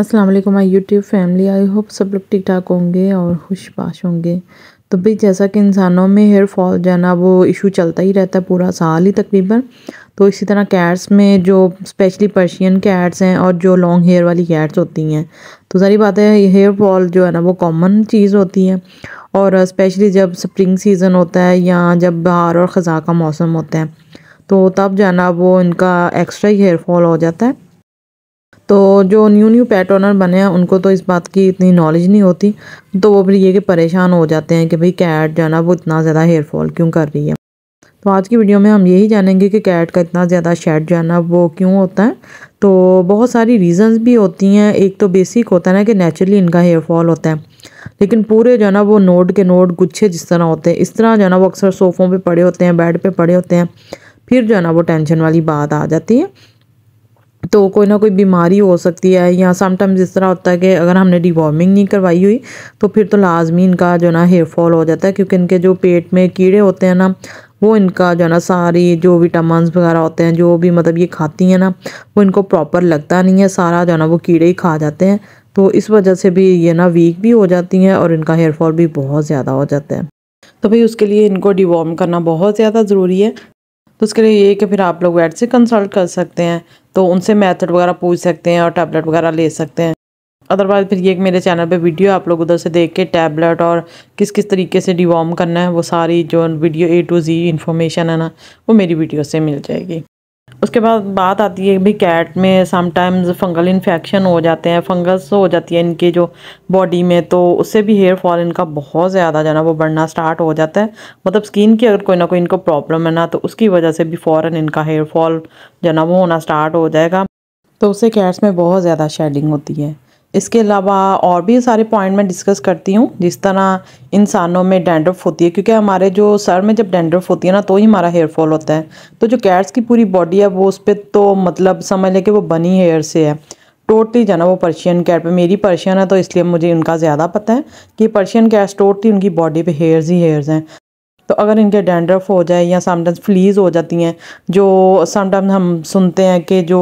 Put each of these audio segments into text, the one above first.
अस्सलाम वालेकुम my YouTube family I hope सब लोग ठीक ठाक होंगे और पाश होंगे तो भाई जैसा कि इंसानों में हेयर फॉल जो है ना वो इशू चलता ही रहता है पूरा साल ही तकरीबन तो इसी तरह कैट्स में जो स्पेशली पर्शियन कैट्स हैं और जो लॉन्ग हेयर वाली कैट्स होती हैं तो सारी बात है हेयर फॉल जो है ना वो कॉमन चीज़ होती है और स्पेशली जब स्प्रिंग सीज़न होता है या जब बहार और ख़ज़ा का मौसम होता है तो तब जो है ना वो इनका एक्स्ट्रा ही हेयर फॉल हो जाता है तो जो न्यू न्यू पेट ओनर बने हैं उनको तो इस बात की इतनी नॉलेज नहीं होती तो वो फिर ये कि परेशान हो जाते हैं कि भाई कैट जो ना वो इतना ज़्यादा हेयर फॉल क्यों कर रही है तो आज की वीडियो में हम यही जानेंगे कि कैट का इतना ज़्यादा शेड जो है ना वो क्यों होता है तो बहुत सारी रीज़न्स भी होती हैं एक तो बेसिक होता है ना कि नेचुरली इनका हेयर फॉल होता है लेकिन पूरे जो है ना वो नोड के नोड गुच्छे जिस तरह होते हैं इस तरह जो है ना वो अक्सर सोफ़ों पे पड़े होते हैं बेड पे पड़े होते हैं फिर जो है ना वो टेंशन वाली बात आ जाती है तो कोई ना कोई बीमारी हो सकती है या समटाइम्स इस तरह होता है कि अगर हमने डिवॉर्मिंग नहीं करवाई हुई तो फिर तो लाजमी इनका जो ना हेयर फॉल हो जाता है क्योंकि इनके जो पेट में कीड़े होते हैं ना वो इनका जो है ना सारी जो विटामिन वगैरह होते हैं जो भी मतलब ये खाती हैं ना वो इनको प्रॉपर लगता नहीं है सारा जो है ना वो कीड़े ही खा जाते हैं तो इस वजह से भी ये ना वीक भी हो जाती हैं और इनका हेयरफॉल भी बहुत ज़्यादा हो जाता है तो भाई उसके लिए इनको डिवॉर्म करना बहुत ज़्यादा ज़रूरी है तो उसके लिए ये कि फिर आप लोग वैट से कंसल्ट कर सकते हैं तो उनसे मेथड वगैरह पूछ सकते हैं और टैबलेट वगैरह ले सकते हैं अदरवाइज़ फिर ये मेरे चैनल पे वीडियो आप लोग उधर से देख के टैबलेट और किस किस तरीके से डिवॉर्म करना है वो सारी जो video A to Z information है ना वो मेरी वीडियो से मिल जाएगी उसके बाद बात आती है भी कैट में समटाइम्स फंगल इन्फेक्शन हो जाते हैं फंगस हो जाती है इनके जो बॉडी में तो उससे भी हेयर फॉल इनका बहुत ज़्यादा जो ना वो बढ़ना स्टार्ट हो जाता है मतलब स्किन की अगर कोई ना कोई इनको प्रॉब्लम है ना तो उसकी वजह से भी फ़ौरन इनका हेयर फॉल जो ना वो होना स्टार्ट हो जाएगा तो उससे कैट्स में बहुत ज़्यादा शेडिंग होती है इसके अलावा और भी सारे पॉइंट मैं डिस्कस करती हूँ जिस तरह इंसानों में डेंड्रफ़ होती है क्योंकि हमारे जो सर में जब डेंड्रफ़ होती है ना तो ही हमारा हेयर फॉल होता है तो जो कैट्स की पूरी बॉडी है वो उस पर तो मतलब समझ लें कि वो बनी हेयर से है टोटली जाना वो पर्शियन कैट पे मेरी पर्शियन है तो इसलिए मुझे उनका ज़्यादा पता है कि पर्शियन कैट्स टोटली उनकी बॉडी पर हेयर्स ही हेयर्स हैं तो अगर इनके डेंड्रफ हो जाए या समटाइम्स फ्लीज हो जाती हैं जो समटाइम्स हम सुनते हैं कि जो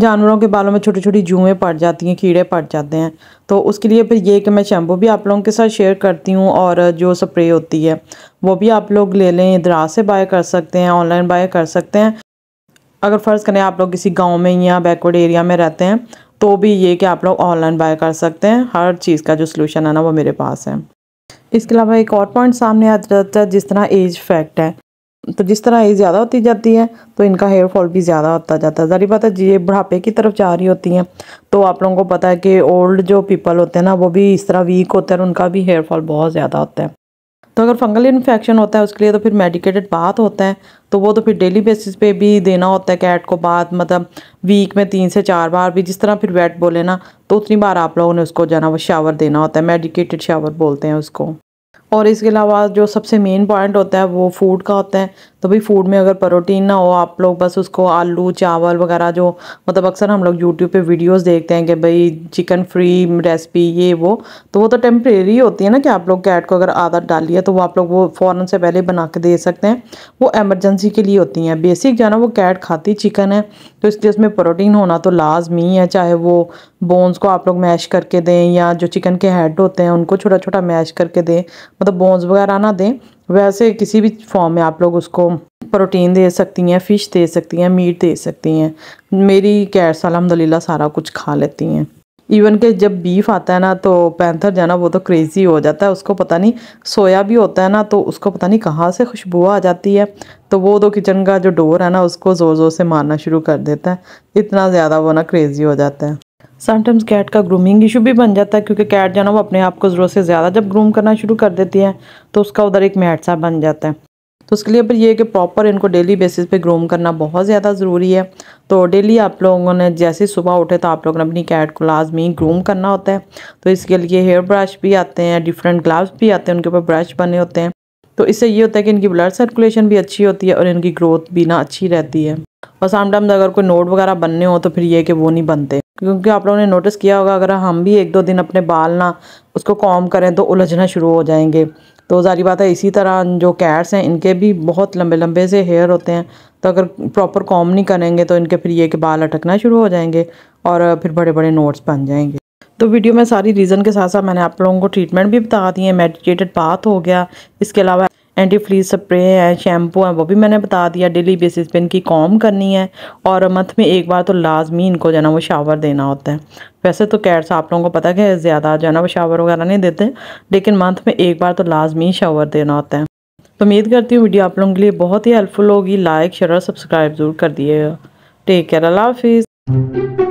जानवरों के बालों में छोटी छोटी जुएँ पड़ जाती हैं कीड़े पड़ जाते हैं तो उसके लिए फिर ये कि मैं शैम्पू भी आप लोगों के साथ शेयर करती हूँ और जो स्प्रे होती है वो भी आप लोग ले लें दराज से बाय कर सकते हैं ऑनलाइन बाय कर सकते हैं अगर फ़र्ज़ करें आप लोग किसी गांव में या बैकवर्ड एरिया में रहते हैं तो भी ये कि आप लोग ऑनलाइन बाय कर सकते हैं हर चीज़ का जो सोल्यूशन है ना वो मेरे पास है इसके अलावा एक और पॉइंट सामने आ जाता है जिस तरह एज फैक्ट है तो जिस तरह एज ज़्यादा होती जाती है तो इनका हेयर फॉल भी ज़्यादा होता जाता है जारी बात है ये बुढ़ापे की तरफ जा रही होती हैं तो आप लोगों को पता है कि ओल्ड जो पीपल होते हैं ना वो भी इस तरह वीक होते हैं और उनका भी हेयर फॉल बहुत ज़्यादा होता है तो अगर फंगल इन्फेक्शन होता है उसके लिए तो फिर मेडिकेटेड बात होता है तो वो तो फिर डेली बेसिस पे भी देना होता है कैट को बात मतलब वीक में तीन से चार बार भी जिस तरह फिर वेट बोले ना तो उतनी बार आप लोगों ने उसको जाना वो शावर देना होता है मेडिकेटेड शावर बोलते हैं उसको और इसके अलावा जो सबसे मेन पॉइंट होता है वो फूड का होता है तो भाई फूड में अगर प्रोटीन ना हो आप लोग बस उसको आलू चावल वगैरह जो मतलब अक्सर हम लोग यूट्यूब पे वीडियोस देखते हैं कि भाई चिकन फ्री रेसिपी ये वो तो वो तो टेम्प्रेरी होती है ना कि आप लोग कैट को अगर आदत डाली है तो वो आप लोग वो फ़ौरन से पहले बना के दे सकते हैं वो एमरजेंसी के लिए होती हैं बेसिक जो वो कैट खाती चिकन है तो इसलिए उसमें प्रोटीन होना तो लाजमी है चाहे वो बोन्स को आप लोग मैश करके दें या जो चिकन के हेड होते हैं उनको छोटा छोटा मैश करके दें मतलब बोन्स वगैरह ना दें वैसे किसी भी फॉर्म में आप लोग उसको प्रोटीन दे सकती हैं फ़िश दे सकती हैं मीट दे सकती हैं मेरी कैट्स अलहमदिल्ला सारा कुछ खा लेती हैं इवन के जब बीफ आता है ना तो पैंथर जाना वो तो क्रेज़ी हो जाता है उसको पता नहीं सोया भी होता है ना तो उसको पता नहीं कहाँ से खुशबू आ जाती है तो वो तो किचन का जो डोर है ना उसको ज़ोर ज़ोर से मारना शुरू कर देता है इतना ज़्यादा वो ना क्रेज़ी हो जाता है समटाइम्स कैट का ग्रूमिंग इशू भी बन जाता है क्योंकि कैट जाना वो अपने आप को ज़रूरत से ज़्यादा जब ग्रूम करना शुरू कर देती है तो उसका उधर एक मैट सा बन जाता है तो उसके लिए पर ये कि प्रॉपर इनको डेली बेसिस पे ग्रूम करना बहुत ज़्यादा ज़रूरी है तो डेली आप लोगों ने जैसे सुबह उठे तो आप लोगों ने अपनी कैट को लाजमी ग्रूम करना होता है तो इसके लिए हेयर ब्रश भी आते हैं डिफरेंट ग्लव्स भी आते हैं उनके ऊपर ब्रश बने होते हैं तो इससे ये होता है कि इनकी ब्लड सर्कुलेशन भी अच्छी होती है और इनकी ग्रोथ भी ना अच्छी रहती है और समटाइम्स अगर कोई नोट वगैरह बनने हो तो फिर ये कि वो नहीं बनते क्योंकि आप लोगों ने नोटिस किया होगा अगर हम भी एक दो दिन अपने बाल ना उसको कॉम करें तो उलझना शुरू हो जाएंगे तो ज़ारी बात है इसी तरह जो कैट्स हैं इनके भी बहुत लंबे लंबे से हेयर होते हैं तो अगर प्रॉपर कॉम नहीं करेंगे तो इनके फिर ये कि बाल अटकना शुरू हो जाएंगे और फिर बड़े बड़े नोट्स बन जाएंगे तो वीडियो में सारी रीज़न के साथ साथ मैंने आप लोगों को ट्रीटमेंट भी बता दी है मेडिकेटेड बात हो गया इसके अलावा एंटी फ्लीज स्प्रे है शैम्पू है वो भी मैंने बता दिया डेली बेसिस पे इनकी कॉम करनी है और मंथ में एक बार तो लाजमी इनको जो ना वो शावर देना होता है वैसे तो कैट्स आप लोगों को पता है ज़्यादा जो ना वो शावर वगैरह नहीं देते लेकिन मंथ में एक बार तो लाजमी शावर देना होता है तो उम्मीद करती हूँ वीडियो आप लोगों के लिए बहुत ही हेल्पफुल होगी लाइक शेयर और सब्सक्राइब ज़रूर कर दिएगा टेक केयर अल्लाह हाफिज़